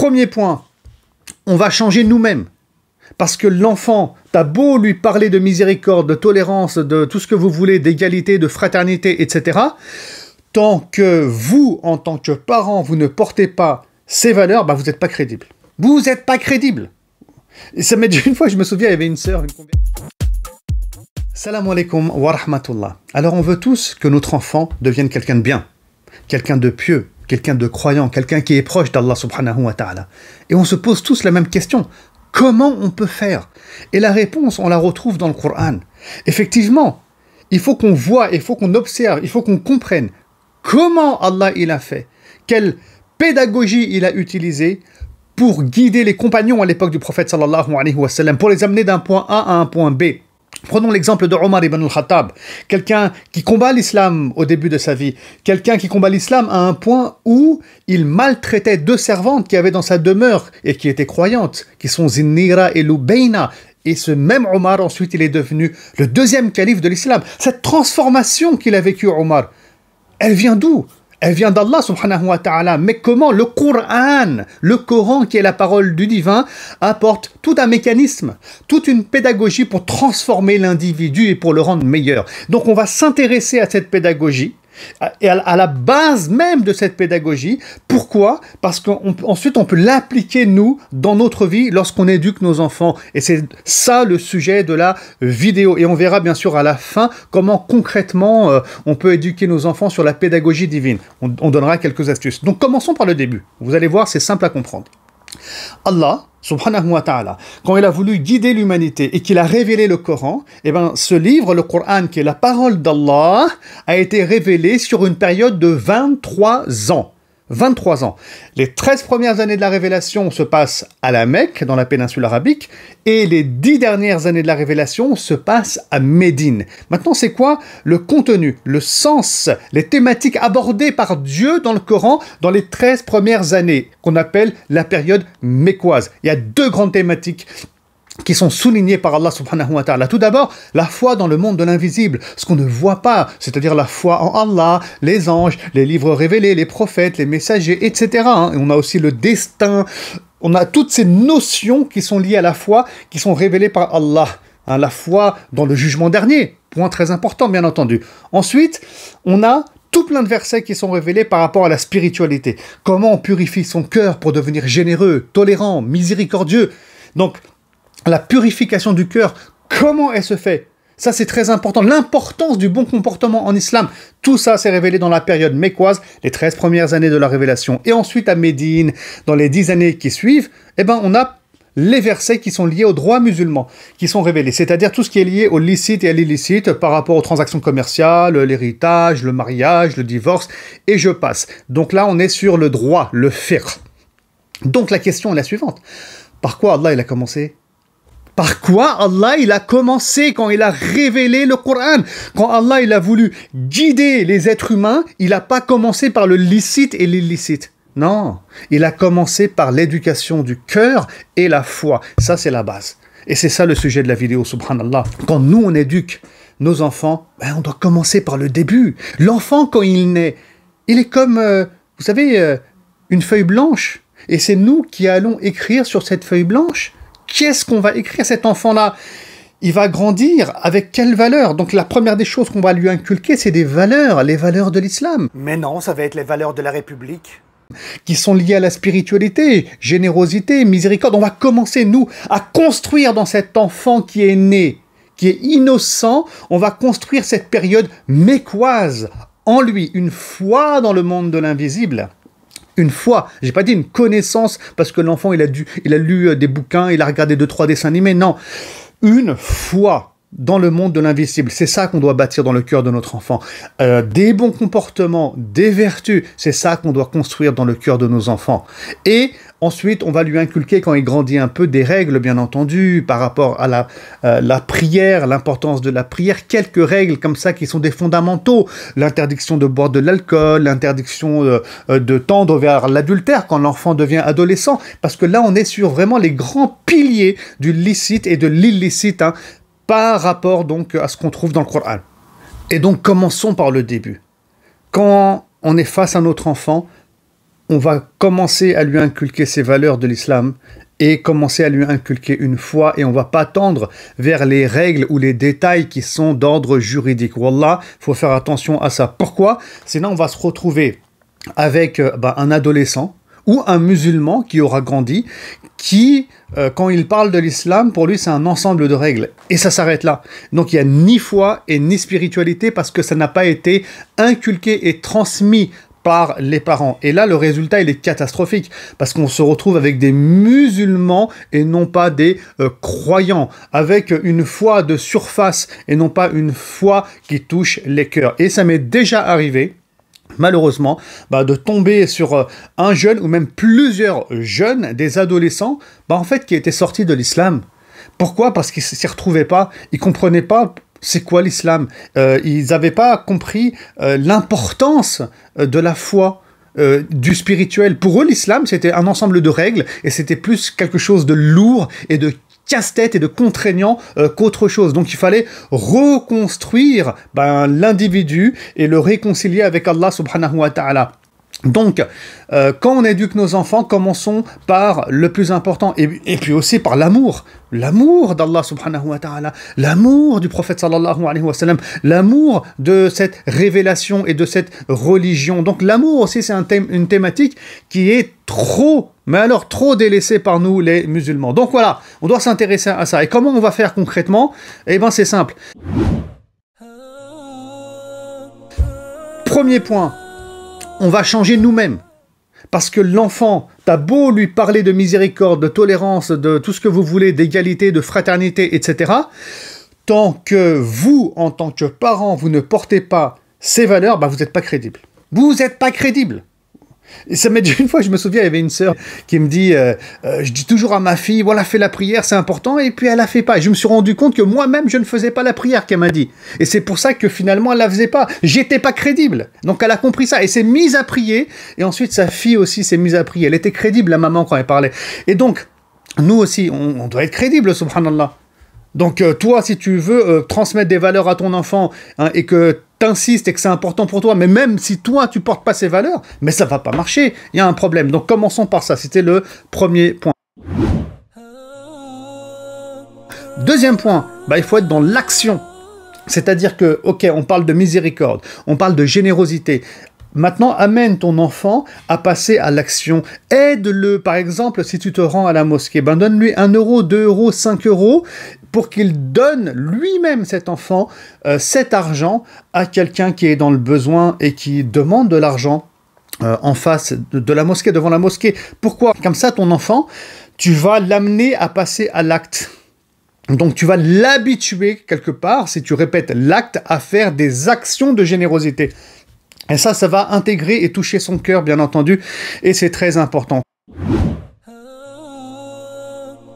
Premier point, on va changer nous-mêmes. Parce que l'enfant, t'as beau lui parler de miséricorde, de tolérance, de tout ce que vous voulez, d'égalité, de fraternité, etc. Tant que vous, en tant que parent, vous ne portez pas ces valeurs, bah vous n'êtes pas crédible. Vous n'êtes pas crédible. Et ça m'a dit une fois, je me souviens, il y avait une sœur, une Salam alaikum wa rahmatullah. Alors on veut tous que notre enfant devienne quelqu'un de bien, quelqu'un de pieux, quelqu'un de croyant, quelqu'un qui est proche d'Allah subhanahu wa ta'ala. Et on se pose tous la même question. Comment on peut faire Et la réponse, on la retrouve dans le Coran. Effectivement, il faut qu'on voit, il faut qu'on observe, il faut qu'on comprenne comment Allah il a fait, quelle pédagogie il a utilisée pour guider les compagnons à l'époque du prophète sallallahu alayhi wa sallam, pour les amener d'un point A à un point B. Prenons l'exemple de Omar ibn al-Khattab, quelqu'un qui combat l'islam au début de sa vie, quelqu'un qui combat l'islam à un point où il maltraitait deux servantes qui avaient dans sa demeure et qui étaient croyantes, qui sont Zinnira et Lubayna. Et ce même Omar, ensuite, il est devenu le deuxième calife de l'islam. Cette transformation qu'il a vécue, Omar, elle vient d'où elle vient d'Allah subhanahu wa ta'ala. Mais comment le Coran, le Coran qui est la parole du divin, apporte tout un mécanisme, toute une pédagogie pour transformer l'individu et pour le rendre meilleur. Donc on va s'intéresser à cette pédagogie et à, la base même de cette pédagogie. Pourquoi Parce qu'ensuite on, peut l'appliquer nous dans notre vie lorsqu'on éduque nos enfants. Et c'est ça le sujet de la vidéo. Et on verra bien sûr à la fin comment concrètement euh, on peut éduquer nos enfants sur la pédagogie divine. on donnera quelques astuces. Donc commençons par le début. Vous allez voir, c'est simple à comprendre. Allah, subhanahu wa ta'ala, quand il a voulu guider l'humanité et qu'il a révélé le Coran, eh ben, ce livre, le Coran, qui est la parole d'Allah, a été révélé sur une période de 23 ans. 23 ans. Les 13 premières années de la révélation se passent à la Mecque, dans la péninsule arabique, et les 10 dernières années de la révélation se passent à Médine. Maintenant, c'est quoi le contenu, le sens, les thématiques abordées par Dieu dans le Coran dans les 13 premières années, qu'on appelle la période mécoise Il y a deux grandes thématiques qui sont soulignés par Allah subhanahu wa ta'ala. Tout d'abord, la foi dans le monde de l'invisible, ce qu'on ne voit pas, c'est-à-dire la foi en Allah, les anges, les livres révélés, les prophètes, les messagers, etc. Hein. on a aussi le destin, on a toutes ces notions qui sont liées à la foi, qui sont révélées par Allah. Hein, la foi dans le jugement dernier, point très important bien entendu. Ensuite, on a tout plein de versets qui sont révélés par rapport à la spiritualité. Comment on purifie son cœur pour devenir généreux, tolérant, miséricordieux. Donc, la purification du cœur, comment elle se fait ça, c'est très important. L'importance du bon comportement en islam. Tout ça s'est révélé dans la période mécoise, les 13 premières années de la révélation. Et ensuite, à Médine, dans les 10 années qui suivent, eh ben, on a les versets qui sont liés au droit musulman, qui sont révélés. C'est-à-dire tout ce qui est lié au licite et à l'illicite par rapport aux transactions commerciales, l'héritage, le mariage, le divorce, et je passe. Donc là, on est sur le droit, le faire. Donc la question est la suivante. Par quoi Allah, il a commencé par quoi Allah il a commencé quand il a révélé le Coran Quand Allah il a voulu guider les êtres humains, il n'a pas commencé par le licite et l'illicite. Non, il a commencé par l'éducation du cœur et la foi. Ça c'est la base. Et c'est ça le sujet de la vidéo, subhanallah. Quand nous on éduque nos enfants, ben, on doit commencer par le début. L'enfant quand il naît, il est comme, euh, vous savez, euh, une feuille blanche. Et c'est nous qui allons écrire sur cette feuille blanche qu'est-ce qu'on va écrire cet enfant-là il va grandir avec quelles valeurs Donc la première des choses qu'on va lui inculquer, c'est des valeurs, les valeurs de l'islam. Mais non, ça va être les valeurs de la République. Qui sont liées à la spiritualité, générosité, miséricorde. On va commencer, nous, à construire dans cet enfant qui est né, qui est innocent, on va construire cette période mécoise en lui, une foi dans le monde de l'invisible une Je J'ai pas dit une connaissance parce que l'enfant il a dû, il a lu euh, des bouquins, il a regardé deux trois dessins animés. Non, une fois dans le monde de l'invisible. C'est ça qu'on doit bâtir dans le cœur de notre enfant. Euh, des bons comportements, des vertus, c'est ça qu'on doit construire dans le cœur de nos enfants. Et ensuite, on va lui inculquer quand il grandit un peu des règles, bien entendu, par rapport à la, euh, la prière, l'importance de la prière, quelques règles comme ça qui sont des fondamentaux. L'interdiction de boire de l'alcool, l'interdiction euh, de tendre vers l'adultère quand l'enfant devient adolescent, parce que là, on est sur vraiment les grands piliers du licite et de l'illicite. Hein par rapport donc à ce qu'on trouve dans le Coran. Et donc commençons par le début. Quand on est face à notre enfant, on va commencer à lui inculquer ses valeurs de l'islam et commencer à lui inculquer une foi et on va pas tendre vers les règles ou les détails qui sont d'ordre juridique. Wallah, faut faire attention à ça. Pourquoi Sinon on va se retrouver avec euh, bah, un adolescent ou un musulman qui aura grandi, qui, euh, quand il parle de l'islam, pour lui, c'est un ensemble de règles. Et ça s'arrête là. Donc il n'y a ni foi et ni spiritualité parce que ça n'a pas été inculqué et transmis par les parents. Et là, le résultat, il est catastrophique, parce qu'on se retrouve avec des musulmans et non pas des euh, croyants, avec une foi de surface et non pas une foi qui touche les cœurs. Et ça m'est déjà arrivé malheureusement bah, de tomber sur euh, un jeune ou même plusieurs jeunes, des adolescents, bah, en fait qui étaient sortis de l'islam. Pourquoi Parce qu'ils ne s'y retrouvaient pas, ils comprenaient pas c'est quoi l'islam. Euh, ils n'avaient pas compris euh, l'importance de la foi. du spirituel. Pour eux, l'islam, c'était un ensemble de règles et c'était plus quelque chose de lourd et de casse-tête et de contraignant euh, qu'autre chose. Donc il fallait reconstruire ben, l'individu et le réconcilier avec Allah subhanahu wa ta'ala. Donc, euh, quand on éduque nos enfants, commençons par le plus important, et, puis aussi par l'amour. L'amour d'Allah subhanahu wa ta'ala, l'amour du prophète sallallahu alayhi wa l'amour de cette révélation et de cette religion. Donc l'amour aussi, c'est un une thématique qui est trop, mais alors trop délaissés par nous les musulmans. Donc voilà, on doit s'intéresser à ça. Et comment on va faire concrètement Eh bien c'est simple. Premier point, on va changer nous-mêmes. Parce que l'enfant, t'as beau lui parler de miséricorde, de tolérance, de tout ce que vous voulez, d'égalité, de fraternité, etc. Tant que vous, en tant que parent, vous ne portez pas ces valeurs, bah, vous n'êtes pas crédible. Vous n'êtes pas crédible. Et ça m'est une fois, je me souviens, il y avait une sœur qui me dit, euh, euh, je dis toujours à ma fille, voilà, fais la prière, c'est important, et puis elle la fait pas. Et je me suis rendu compte que moi-même, je ne faisais pas la prière qu'elle m'a dit. Et c'est pour ça que finalement, elle la faisait pas. J'étais pas crédible. Donc elle a compris ça et s'est mise à prier. Et ensuite, sa fille aussi s'est mise à prier. Elle était crédible, la maman, quand elle parlait. Et donc, nous aussi, on, doit être crédible, subhanallah. Donc euh, toi, si tu veux transmettre des valeurs à ton enfant hein, et que t'insistes et que c'est important pour toi, mais même si toi tu portes pas ces valeurs, mais ça va pas marcher, il y a un problème. Donc commençons par ça, c'était le premier point. Deuxième point, bah, il faut être dans l'action. C'est-à-dire que, ok, on parle de miséricorde, on parle de générosité. Maintenant, amène ton enfant à passer à l'action. Aide-le, par exemple, si tu te rends à la mosquée. Ben, donne-lui 1 euro, 2 euros, 5 euros pour qu'il donne lui-même cet enfant euh, cet argent à quelqu'un qui est dans le besoin et qui demande de l'argent euh, en face de la mosquée, devant la mosquée. Pourquoi Comme ça, ton enfant, tu vas l'amener à passer à l'acte. Donc tu vas l'habituer quelque part, si tu répètes l'acte, à faire des actions de générosité. Et ça, ça va intégrer et toucher son cœur, bien entendu, et c'est très important.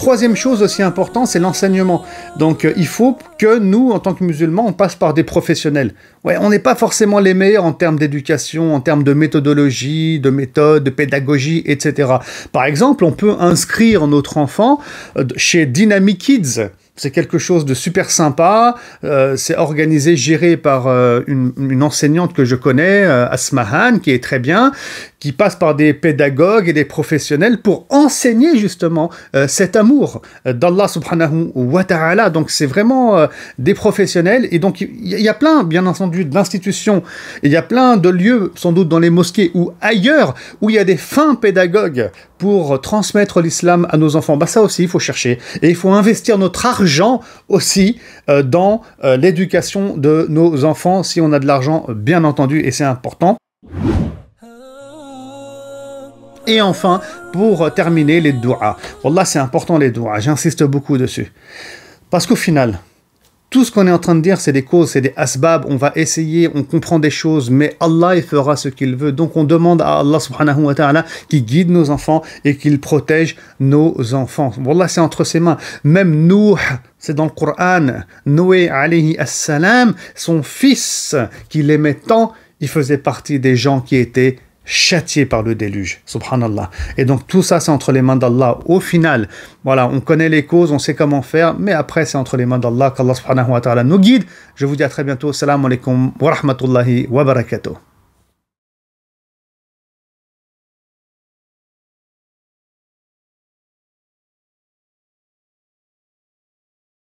Troisième chose aussi importante, c'est l'enseignement. Donc euh, il faut que nous, en tant que musulmans, on passe par des professionnels. Ouais, on n'est pas forcément les meilleurs en termes d'éducation, en termes de méthodologie, de méthode, de pédagogie, etc. Par exemple, on peut inscrire notre enfant euh, chez Dynamic Kids. C'est quelque chose de super sympa. Euh, c'est organisé, géré par euh, une, enseignante que je connais, euh, Asmahan, qui est très bien, qui passe par des pédagogues et des professionnels pour enseigner justement cet amour d'Allah subhanahu wa ta'ala. Donc c'est vraiment des professionnels. Et donc il y, a plein, bien entendu, d'institutions. Il y a plein de lieux, sans doute dans les mosquées ou ailleurs, où il y a des fins pédagogues pour transmettre l'islam à nos enfants. Bah ça aussi, il faut chercher. Et il faut investir notre argent gens aussi euh, dans euh, l'éducation de nos enfants, si on a de l'argent, euh, bien entendu, et c'est important. Et enfin, pour terminer, les doigts. Wallah, c'est important les doigts, j'insiste beaucoup dessus. Parce qu'au final, tout ce qu'on est en train de dire, c'est des causes, c'est des asbab, on va essayer, on comprend des choses, mais Allah il fera ce qu'il veut. Donc on demande à Allah subhanahu wa ta'ala qui guide nos enfants et qu'il protège nos enfants. Wallah, c'est entre ses mains. Même nous, c'est dans le Coran, Noé alayhi assalam, son fils qu'il aimait tant, il faisait partie des gens qui étaient châtié par le déluge. Subhanallah. Et donc tout ça, c'est entre les mains d'Allah. Au final, voilà, on connaît les causes, on sait comment faire, mais après, c'est entre les mains d'Allah. Qu'Allah subhanahu wa ta'ala nous guide. Je vous dis à très bientôt. Salam alaikum wa rahmatullahi wa barakatuh.